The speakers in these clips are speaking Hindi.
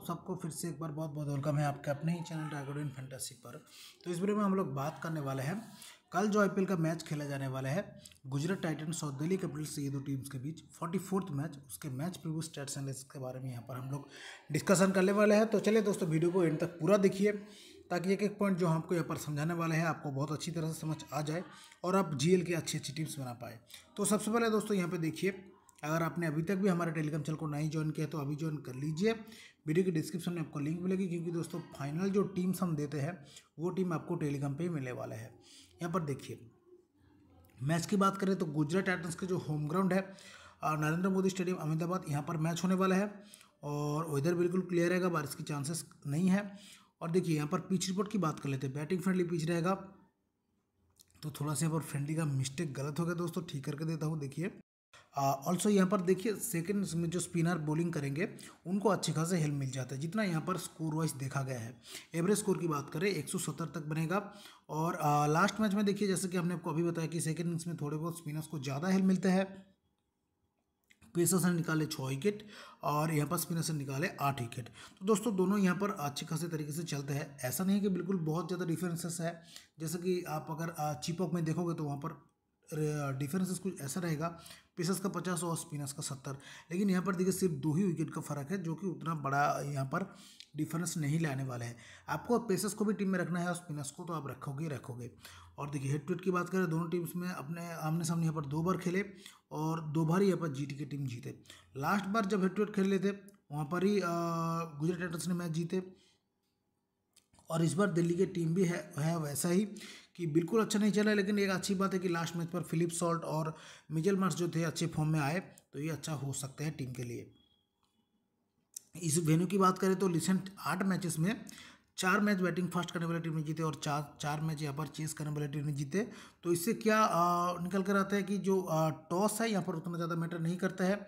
आप सबको फिर से एक बार बहुत बहुत वेलकम है आपके अपने ही चैनल ड्रैगोडियन फैंटेसी पर तो इस वीडियो में हम लोग बात करने वाले हैं कल जो आईपीएल का मैच खेला जाने वाला है गुजरात टाइटन्स और दिल्ली कैपिटल्स ये दो टीम्स के बीच फोर्टी फोर्थ मैच उसके मैच प्रीव्यू स्टेट्स एंड के बारे में यहाँ पर हम लोग डिस्कशन करने वाले हैं तो चलिए दोस्तों वीडियो को एंड तक पूरा देखिए ताकि एक एक पॉइंट जो हमको यहाँ पर समझाने वाले हैं आपको बहुत अच्छी तरह से समझ आ जाए और आप एल की अच्छी अच्छी टीम्स बना पाए तो सबसे पहले दोस्तों यहाँ पर देखिए अगर आपने अभी तक भी हमारे टेलीग्राम चैनल को नहीं ज्वाइन किया तो अभी ज्वाइन कर लीजिए वीडियो के डिस्क्रिप्शन में आपको लिंक मिलेगी क्योंकि दोस्तों फाइनल जो टीम्स हम देते हैं वो टीम आपको टेलीग्राम पे ही मिलने वाला है यहाँ पर देखिए मैच की बात करें तो गुजरात टाइटन्स के जो होम ग्राउंड है नरेंद्र मोदी स्टेडियम अहमदाबाद यहाँ पर मैच होने वाला है और वेदर बिल्कुल क्लियर रहेगा बारिश की चांसेस नहीं है और देखिए यहाँ पर पिच रिपोर्ट की बात कर लेते हैं बैटिंग फ्रेंडली पिच रहेगा तो थोड़ा सा यहाँ पर फ्रेंडली का मिस्टेक गलत हो गया दोस्तों ठीक करके देता हूँ देखिए ऑल्सो यहाँ पर देखिए सेकेंड में जो स्पिनर बॉलिंग करेंगे उनको अच्छी खासे हेल्प मिल जाता है जितना यहाँ पर स्कोर वाइज देखा गया है एवरेज स्कोर की बात करें सत्तर तक बनेगा और आ, लास्ट मैच में देखिए जैसे कि हमने आपको अभी बताया कि सेकेंड इनिंग्स में थोड़े बहुत स्पिनर्स को ज़्यादा हेल्प मिलता है पेसर्स ने निकाले छः विकेट और यहाँ पर स्पिनर्स ने निकाले आठ विकेट तो दोस्तों दोनों यहाँ पर अच्छे खासे तरीके से चलते हैं ऐसा नहीं है कि बिल्कुल बहुत ज़्यादा डिफरेंसेस है जैसे कि आप अगर चिपॉक में देखोगे तो वहाँ पर डिफरेंसेस कुछ ऐसा रहेगा पेसर्स का पचास और स्पिनर्स का सत्तर लेकिन यहाँ पर देखिए सिर्फ दो ही विकेट का फर्क है जो कि उतना बड़ा यहाँ पर डिफरेंस नहीं लाने वाला है आपको पेसर्स को भी टीम में रखना है और स्पिनर्स को तो आप रखोगे रखोगे और देखिए हेड टू हेड की बात करें दोनों टीम्स में अपने आमने सामने यहाँ पर दो बार खेले और दो बार ही यहाँ पर जीटी की टीम जीते लास्ट बार जब हेड टू हेड खेले थे वहाँ पर ही गुजरात टाइटन्स ने मैच जीते और इस बार दिल्ली की टीम भी है, है वैसा ही कि बिल्कुल अच्छा नहीं चला लेकिन एक अच्छी बात है कि लास्ट मैच पर फिलिप सॉल्ट और मिजल मार्स जो थे अच्छे फॉर्म में आए तो ये अच्छा हो सकता है टीम के लिए इस वेन्यू की बात करें तो रिसेंट आठ मैचेस में चार मैच बैटिंग फर्स्ट करने वाली टीम ने जीते और चार चार मैच यहाँ पर चेस करने वाली टीम ने जीते तो इससे क्या आ, निकल कर आता है कि जो टॉस है यहाँ पर उतना ज़्यादा मैटर नहीं करता है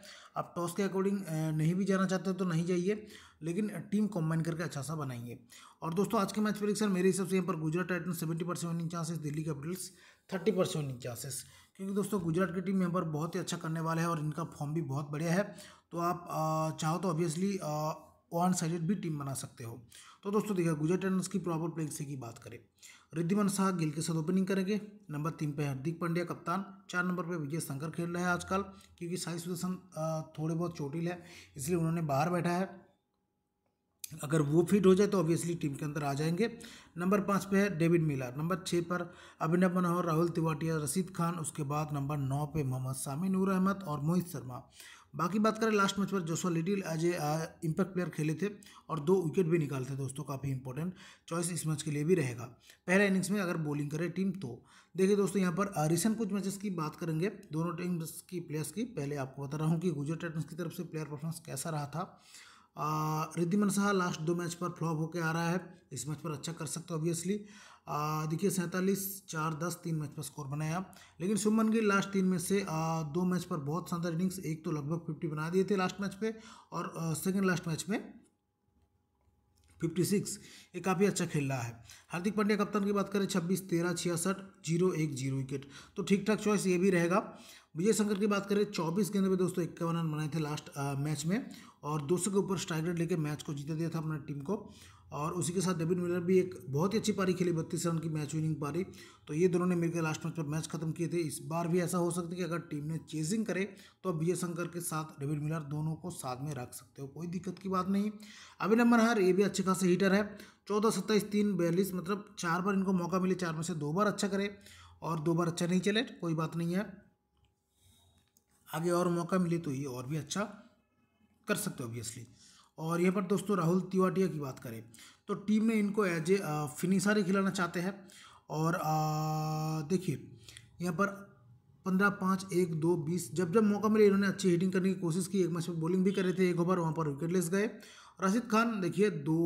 आप टॉस के अकॉर्डिंग नहीं भी जाना चाहते हो तो नहीं जाइए लेकिन टीम कॉम्बाइन करके अच्छा सा बनाएंगे और दोस्तों आज के मैच प्रिडिक्शन मेरे हिसाब से यहाँ पर Gujarat Titan seventy percent winning chances Delhi Capitals thirty percent winning chances क्योंकि दोस्तों गुजरात की टीम यहाँ पर बहुत ही अच्छा करने वाला है और इनका फॉर्म भी बहुत बढ़िया है तो आप आ, चाहो तो ऑब्वियसली वन साइडेड भी टीम बना सकते हो तो दोस्तों देखिए गुजरात टाइटन्स की प्रॉपर प्लेइंग से की बात करें रिद्धिमन शाह गिल के साथ ओपनिंग करेंगे नंबर तीन पे हार्दिक पांड्या कप्तान चार नंबर पे विजय शंकर खेल रहे हैं आजकल क्योंकि साई सुदर्शन थोड़े बहुत चोटिल है इसलिए उन्होंने बाहर बैठा है अगर वो फिट हो जाए तो ऑब्वियसली टीम के अंदर आ जाएंगे नंबर पाँच पे है डेविड मिलर नंबर छः पर अभिनव मनोहर राहुल तिवाटिया रशीद खान उसके बाद नंबर नौ पे मोहम्मद सामी नूर अहमद और मोहित शर्मा बाकी बात करें लास्ट मैच पर Joshua Little as a impact player खेले थे और दो विकेट भी निकाले थे दोस्तों काफ़ी इंपॉर्टेंट चॉइस इस मैच के लिए भी रहेगा पहले इनिंग्स में अगर बॉलिंग करे टीम तो देखिए दोस्तों यहाँ पर रिसेंट कुछ मैचेस की बात करेंगे दोनों टीम्स की प्लेयर्स की पहले आपको बता रहा हूँ कि गुजरात टाइटन्स की तरफ से प्लेयर परफॉर्मेंस कैसा रहा था रिद्धिमन साहा लास्ट दो मैच पर फ्लॉप होकर आ रहा है इस मैच पर अच्छा कर सकता है ऑब्वियसली देखिए सैंतालीस चार दस तीन मैच पर स्कोर बनाया लेकिन शुभमन गिल लास्ट तीन में से आ, दो मैच पर बहुत शानदार इनिंग्स एक तो लगभग फिफ्टी बना दिए थे लास्ट मैच पे और सेकेंड लास्ट मैच में फिफ्टी सिक्स ये काफ़ी अच्छा खेल रहा है हार्दिक पांड्या कप्तान की बात करें छब्बीस तेरह छियासठ जीरो एक जीरो विकेट तो ठीक ठाक चॉइस ये भी रहेगा विजय शंकर की बात करें चौबीस गेंद पर दोस्तों इक्यावन रन बनाए थे लास्ट मैच में और दो के ऊपर स्ट्राइक रेट लेकर मैच को जीता दिया था अपने टीम को और उसी के साथ डेविन मिलर भी एक बहुत ही अच्छी पारी खेली बत्तीस रन की मैच विनिंग पारी तो ये दोनों ने मिलकर लास्ट मैच पर मैच खत्म किए थे इस बार भी ऐसा हो सकता है कि अगर टीम ने चेजिंग करे तो अब ये शंकर के साथ डेविन मिलर दोनों को साथ में रख सकते हो कोई दिक्कत की बात नहीं अभी नंबर हर ये भी अच्छे खासे हीटर है चौदह सत्ताईस तीन बयालीस मतलब चार बार इनको मौका मिले चार में से दो बार अच्छा करे और दो बार अच्छा नहीं चले कोई बात नहीं है आगे और मौका मिले तो ये और भी अच्छा कर सकते हो ऑब्वियसली और यहाँ पर दोस्तों राहुल तिवाटिया की बात करें तो टीम में इनको एज ए फिनिशर ही खिलाना चाहते हैं और देखिए यहाँ पर पंद्रह पाँच एक दो बीस जब जब मौका मिले इन्होंने अच्छी हिटिंग करने की कोशिश की एक मैच में बॉलिंग भी कर रहे थे एक ओवर वहाँ पर विकेट लेस गए राशिद खान देखिए दो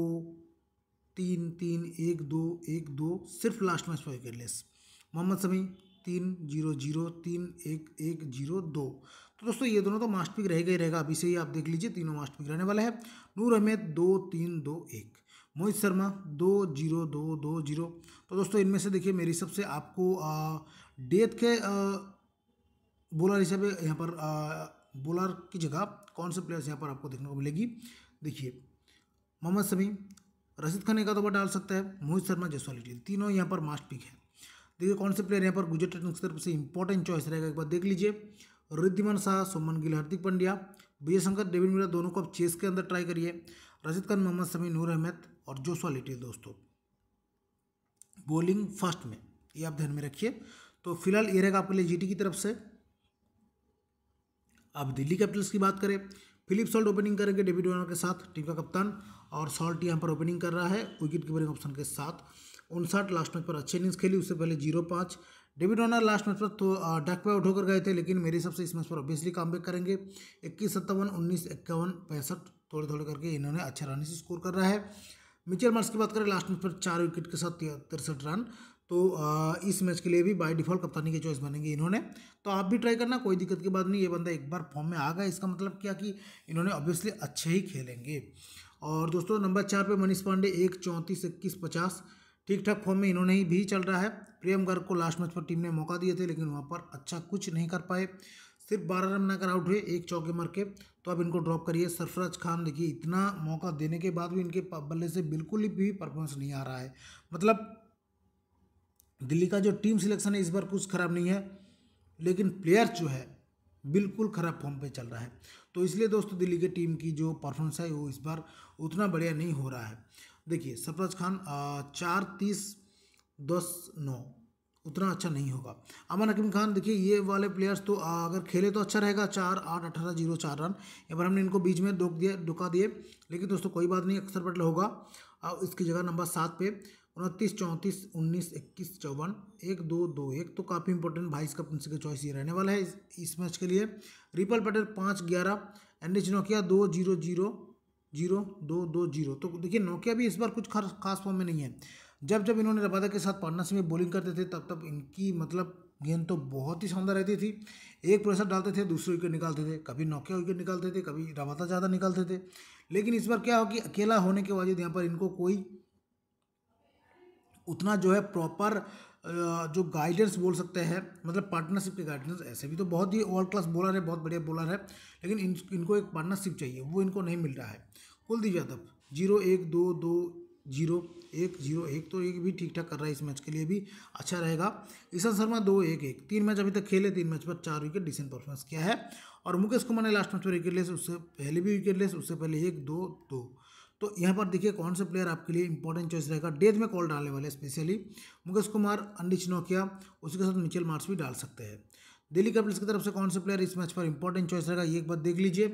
तीन तीन एक दो एक दो सिर्फ लास्ट मैच में विकेट लेस मोहम्मद समी तीन जीरो जीरो तीन एक एक जीरो दो तो दोस्तों ये दोनों तो मास्ट पिक रहेगा ही रहेगा अभी से ही आप देख लीजिए तीनों मास्ट पिक रहने वाला है नूर अहमेद दो तीन दो एक मोहित शर्मा दो जीरो दो दो जीरो तो दोस्तों इनमें से देखिए मेरे हिसाब से आपको डेथ के बोलर हिसाब यहाँ पर बोलर की जगह कौन से प्लेयर्स यहाँ पर आपको देखने को मिलेगी देखिए मोहम्मद शमी रशीद खान एक आधा डाल सकता है मोहित शर्मा जसवाल इटली तीनों यहाँ पर मास्ट पिक है देखिए कौन से प्लेयर यहाँ पर गुजरात से इंपॉर्टेंट चॉइस रहेगा एक बार देख लीजिए रिद्धिमन शाह सुमन गिल हार्दिक पंड्या विजय शंकर डेविन मिलर दोनों को अब चेस के अंदर ट्राई करिए रजत खान मोहम्मद समी नूर अहमद और जोशवा लिटिल दोस्तों बॉलिंग फर्स्ट में ये आप ध्यान में रखिए तो फिलहाल ये रहेगा आपके लिए जीटी की तरफ से अब दिल्ली कैपिटल्स की बात करें फिलिप सॉल्ट ओपनिंग करेंगे डेविड वार्नर के साथ टीम का कप्तान और सॉल्ट यहाँ पर ओपनिंग कर रहा है विकेट कीपरिंग ऑप्शन के साथ उनसठ लास्ट मैच पर अच्छे इनिंग्स खेली उससे पहले जीरो पाँच डेविड वार्नर लास्ट मैच पर तो डक पे आउट होकर गए थे लेकिन मेरे हिसाब से इस मैच पर ऑब्वियसली काम बैक करेंगे इक्कीस सत्तावन उन्नीस इक्यावन पैंसठ थोड़े थोड़े करके इन्होंने अच्छा रन से स्कोर कर रहा है मिचेल मार्स की बात करें लास्ट मैच पर चार विकेट के साथ तिरसठ रन तो आ, इस मैच के लिए भी बाय डिफॉल्ट कप्तानी की चॉइस बनेंगे इन्होंने तो आप भी ट्राई करना कोई दिक्कत की बात नहीं ये बंदा एक बार फॉर्म में आ गया इसका मतलब क्या कि इन्होंने ऑब्वियसली अच्छे ही खेलेंगे और दोस्तों नंबर चार पे मनीष पांडे एक चौंतीस इक्कीस पचास ठीक ठाक फॉर्म में इन्होंने ही भी चल रहा है प्रियम गर्ग को लास्ट मैच पर टीम ने मौका दिए थे लेकिन वहाँ पर अच्छा कुछ नहीं कर पाए सिर्फ बारह रन बनाकर आउट हुए एक चौके मर के तो अब इनको ड्रॉप करिए सरफराज खान देखिए इतना मौका देने के बाद भी इनके बल्ले से बिल्कुल भी परफॉर्मेंस नहीं आ रहा है मतलब दिल्ली का जो टीम सिलेक्शन है इस बार कुछ खराब नहीं है लेकिन प्लेयर जो है बिल्कुल खराब फॉर्म पे चल रहा है तो इसलिए दोस्तों दिल्ली के टीम की जो परफॉर्मेंस है वो इस बार उतना बढ़िया नहीं हो रहा है देखिए सरफराज खान चार तीस दस नौ उतना अच्छा नहीं होगा अमन हकीम खान देखिए ये वाले प्लेयर्स तो अगर खेले तो अच्छा रहेगा चार आठ अठारह जीरो चार रन या बार हमने इनको बीच में डोक दिया डुका दिए लेकिन दोस्तों कोई बात नहीं अक्सर पटल होगा और इसकी जगह नंबर सात पे उनतीस चौंतीस उन्नीस इक्कीस चौवन एक दो दो एक तो काफ़ी इंपॉर्टेंट भाई इसका प्रिंसिपल का चॉइस ये रहने वाला है इस, मैच के लिए रिपल पटेल पाँच ग्यारह एन एच नोकिया दो जीरो जीरो जीरो दो दो जीरो तो देखिए नोकिया भी इस बार कुछ खास फॉर्म में नहीं है जब जब इन्होंने रबादा के साथ पार्टनरशिप में बॉलिंग करते थे तब तब इनकी मतलब गेंद तो बहुत ही शानदार रहती थी एक प्रेशर डालते थे दूसरे विकेट निकालते थे कभी नोकिया विकेट निकालते थे कभी रबादा ज़्यादा निकालते थे लेकिन इस बार क्या हो कि अकेला होने के वजह यहाँ पर इनको कोई उतना जो है प्रॉपर जो गाइडेंस बोल सकते हैं मतलब पार्टनरशिप के गाइडेंस ऐसे भी तो बहुत ही वर्ल्ड क्लास बॉलर है बहुत बढ़िया बॉलर है लेकिन इन, इनको एक पार्टनरशिप चाहिए वो इनको नहीं मिल रहा है कुलदीप यादव जीरो एक दो दो जीरो एक जीरो एक तो एक भी ठीक ठाक कर रहा है इस मैच के लिए भी अच्छा रहेगा ईशांत शर्मा दो एक एक तीन मैच अभी तक खेले तीन मैच पर चार विकेट डिसेंट परफॉर्मेंस किया है और मुकेश कुमार ने लास्ट मैच पर विकेट लेस उससे पहले भी विकेट लेस उससे पहले एक दो दो तो यहाँ पर देखिए कौन से प्लेयर आपके लिए इंपॉर्टेंट चॉइस रहेगा डेथ में कॉल डालने वाले स्पेशली मुकेश कुमार अंडिश नोकिया उसके साथ मिचेल मार्स भी डाल सकते हैं दिल्ली कैपिटल्स की तरफ से कौन से प्लेयर इस मैच पर इंपॉर्टेंट चॉइस रहेगा ये एक बार देख लीजिए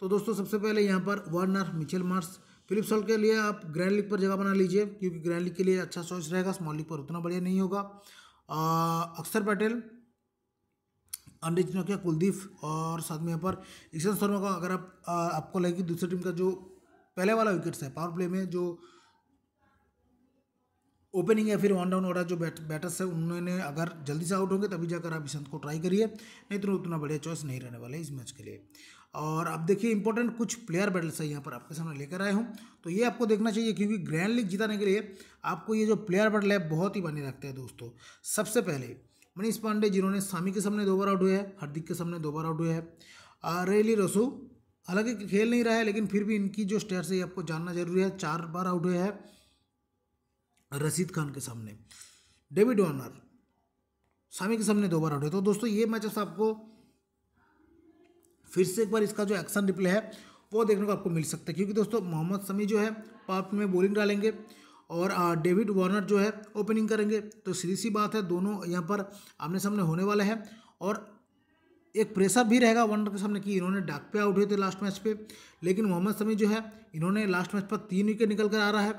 तो दोस्तों सबसे पहले यहाँ पर Warner Mitchell Marsh Philip Salt के लिए आप ग्रैंड लीग पर जगह बना लीजिए क्योंकि ग्रैंड लीग के लिए अच्छा चॉइस रहेगा स्मॉल लीग पर उतना बढ़िया नहीं होगा अक्षर पटेल अंडिज नोकिया कुलदीप और साथ में यहाँ पर ईशांत शर्मा का अगर आप आ, आपको लगे कि दूसरी टीम का जो पहले वाला विकेट्स है पावर प्ले में जो ओपनिंग या फिर वन डाउन वाला जो बैट, बैटर्स है उन्होंने अगर जल्दी से आउट होंगे तभी जाकर आप इसंत को ट्राई करिए नहीं तो उतना बढ़िया चॉइस नहीं रहने वाला है इस मैच के लिए और अब देखिए इंपॉर्टेंट कुछ प्लेयर बैटल्स है यहाँ पर आपके सामने लेकर आए हूँ तो ये आपको देखना चाहिए क्योंकि ग्रैंड लीग जिताने के लिए आपको ये जो प्लेयर बैटल है बहुत ही मानी रखते हैं दोस्तों सबसे पहले मनीष पांडे जिन्होंने सामी के सामने दो बार आउट हुए हैं हार्दिक के सामने दो बार आउट हुए हैं रेली रसू हालांकि खेल नहीं रहा है लेकिन फिर भी इनकी जो स्टेट है आपको जानना जरूरी है चार बार आउट हुए हैं रशीद खान के सामने डेविड वार्नर सामी के सामने दो बार आउट हुए तो दोस्तों ये मैच आपको फिर से एक बार इसका जो एक्शन रिप्ले है वो देखने को आपको मिल सकता है क्योंकि दोस्तों मोहम्मद समी जो है पाप में बॉलिंग डालेंगे और डेविड वार्नर जो है ओपनिंग करेंगे तो सीधी सी बात है दोनों यहाँ पर आमने सामने होने वाले हैं और एक प्रेशर भी रहेगा वन के सामने कि इन्होंने डाक पे आउट हुए थे लास्ट मैच पे लेकिन मोहम्मद समी जो है इन्होंने लास्ट मैच पर तीन विकेट निकल कर आ रहा है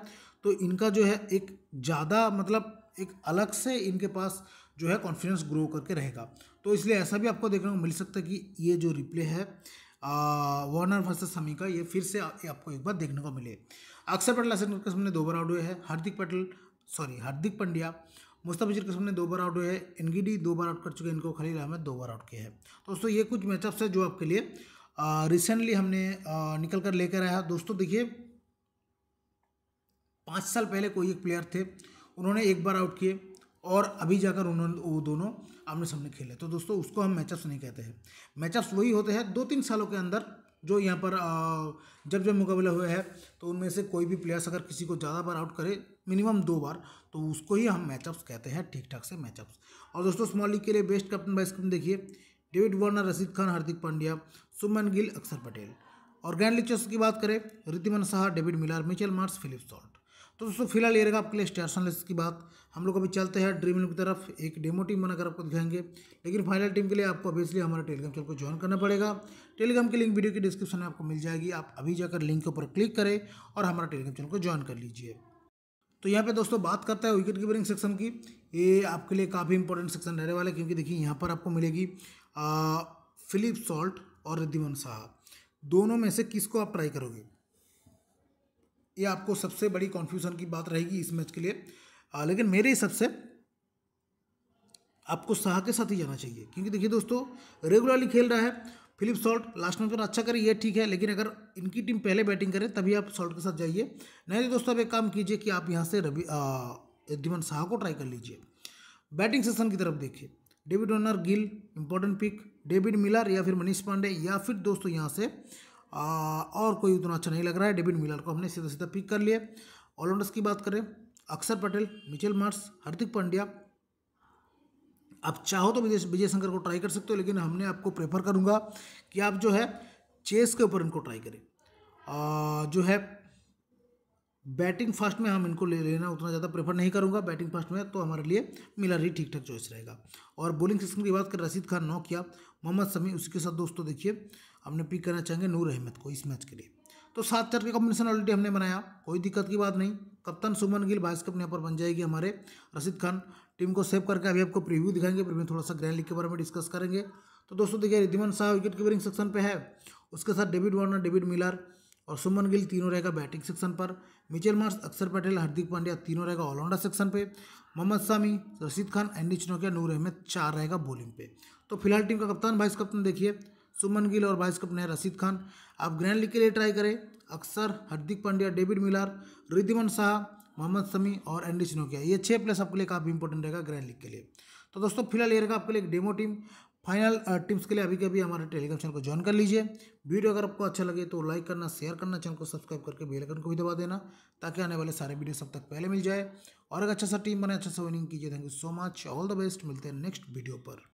तो इनका जो है एक ज़्यादा मतलब एक अलग से इनके पास जो है कॉन्फिडेंस ग्रो करके रहेगा तो इसलिए ऐसा भी आपको देखने को मिल सकता है कि ये जो रिप्ले है वार्नर वर्सेस समी का ये फिर से आ, ये आपको एक बार देखने को मिले अक्षर पटेल असेंटर के सामने दो बार आउट हुए हैं हार्दिक पटेल सॉरी हार्दिक पंड्या मुस्तफ़िजुर कसम ने दो बार आउट हुए हैं डी दो बार आउट कर चुके हैं इनको खलील अहमद दो बार आउट किया है दोस्तों ये कुछ मैचअप्स है जो आपके लिए रिसेंटली हमने आ, निकल कर लेकर आया दोस्तों देखिए पाँच साल पहले कोई एक प्लेयर थे उन्होंने एक बार आउट किए और अभी जाकर उन्होंने वो दोनों आमने सामने खेले तो दोस्तों उसको हम मैचअप्स नहीं कहते हैं मैचअप्स वही होते हैं दो तीन सालों के अंदर जो यहाँ पर जब जब मुकाबला हुआ है तो उनमें से कोई भी प्लेयर्स अगर किसी को ज़्यादा बार आउट करे मिनिमम दो बार तो उसको ही हम मैचअप्स कहते हैं ठीक ठाक से मैचअप्स और दोस्तों स्मॉल लीग के लिए बेस्ट कैप्टन बाइस स्क्रीन देखिए डेविड वार्नर रशीद खान हार्दिक पांड्या सुमन गिल अक्षर पटेल और ग्रैंड लीचर्स की बात करें Wriddhiman Saha David Miller Mitchell Marsh Philip Salt तो दोस्तों फिलहाल ये रहेगा आपके लिए स्टेशन लिस्ट की बात हम लोग अभी चलते हैं ड्रीम इलेवन की तरफ एक डेमो टीम बनाकर आपको दिखाएंगे लेकिन फाइनल टीम के लिए आपको ऑब्वियसली हमारे टेलीग्राम चैनल को ज्वाइन करना पड़ेगा टेलीग्राम की लिंक वीडियो की डिस्क्रिप्शन में आपको मिल जाएगी आप अभी जाकर लिंक के ऊपर क्लिक करें और हमारा टेलीग्राम चैनल को ज्वाइन कर लीजिए तो यहाँ पे दोस्तों बात करता है विकेट कीपरिंग सेक्शन की ये आपके लिए काफ़ी इंपॉर्टेंट सेक्शन रहने वाला है क्योंकि देखिए यहाँ पर आपको मिलेगी फिलिप सॉल्ट और रिद्धिमन शाह दोनों में से किसको आप ट्राई करोगे ये आपको सबसे बड़ी कॉन्फ्यूजन की बात रहेगी इस मैच के लिए आ, लेकिन मेरे हिसाब से आपको शाह के साथ ही जाना चाहिए क्योंकि देखिए दोस्तों रेगुलरली खेल रहा है फिलिप सॉल्ट लास्ट में अच्छा करें ये ठीक है लेकिन अगर इनकी टीम पहले बैटिंग करे तभी आप सॉल्ट के साथ जाइए नहीं तो दोस्तों आप एक काम कीजिए कि आप यहाँ से रवि दिमन शाह को ट्राई कर लीजिए बैटिंग सेशन की तरफ देखिए डेविड ऑनर Gill important pick David Miller या फिर मनीष पांडे या फिर दोस्तों यहाँ से आ, और कोई उतना अच्छा नहीं लग रहा है डेविड मिलर को हमने सीधा सीधा पिक कर लिया ऑलराउंडर्स की बात करें अक्षर पटेल मिचेल मार्स हार्दिक पांड्या आप चाहो तो विजय विजय शंकर को ट्राई कर सकते हो लेकिन हमने आपको प्रेफर करूँगा कि आप जो है चेस के ऊपर इनको ट्राई करें आ, जो है बैटिंग फास्ट में हम इनको ले लेना उतना ज़्यादा प्रेफर नहीं करूँगा बैटिंग फास्ट में तो हमारे लिए मिलर ही ठीक ठाक चॉइस रहेगा और बॉलिंग सेक्शन की बात करें रशीद खान नौ किया मोहम्मद समी उसके साथ दोस्तों देखिए हमने पिक करना चाहेंगे नूर अहमद को इस मैच के लिए तो सात चार के कॉम्बिनेशन ऑलरेडी हमने बनाया कोई दिक्कत की बात नहीं कप्तान सुमन गिल बाइस कप यहाँ पर बन जाएगी हमारे रशीद खान टीम को सेव करके अभी आपको प्रीव्यू दिखाएंगे प्रीव्यू थोड़ा सा ग्रैंड लीग के बारे में डिस्कस करेंगे तो दोस्तों देखिए Wriddhiman Saha wicket keeping section पे है उसके साथ डेविड वार्नर डेविड मिलर और सुमन गिल तीनों रहेगा बैटिंग सेक्शन पर मिचेल मार्स अक्षर पटेल हार्दिक पांड्या तीनों रहेगा ऑलराउंडर सेक्शन पे मोहम्मद शामी रशीद खान एंडी चिनोकिया नूर अहमद चार रहेगा बॉलिंग पे तो फिलहाल टीम का कप्तान वाइस कप्तान देखिए सुमन गिल और वाइस कप्तान है रशीद खान आप ग्रैंड लीग के लिए ट्राई करें अक्सर हार्दिक पांड्या डेविड मिलार रिधिमन शाह मोहम्मद समी और एंडी सिनोकिया ये छः प्लेस आपके लिए काफ़ी इंपॉर्टेंट रहेगा ग्रैंड लीग के लिए तो दोस्तों फिलहाल ये रहेगा आपके लिए एक डेमो टीम फाइनल टीम्स के लिए अभी के अभी हमारे टेलीग्राम चैनल को ज्वाइन कर लीजिए वीडियो अगर आपको अच्छा लगे तो लाइक करना शेयर करना चैनल को सब्सक्राइब करके बेल आइकन को भी दबा देना ताकि आने वाले सारे वीडियो सब तक पहले मिल जाए और एक अच्छा सा टीम बने अच्छा सा विनिंग कीजिए thank you so much all the best मिलते हैं नेक्स्ट वीडियो पर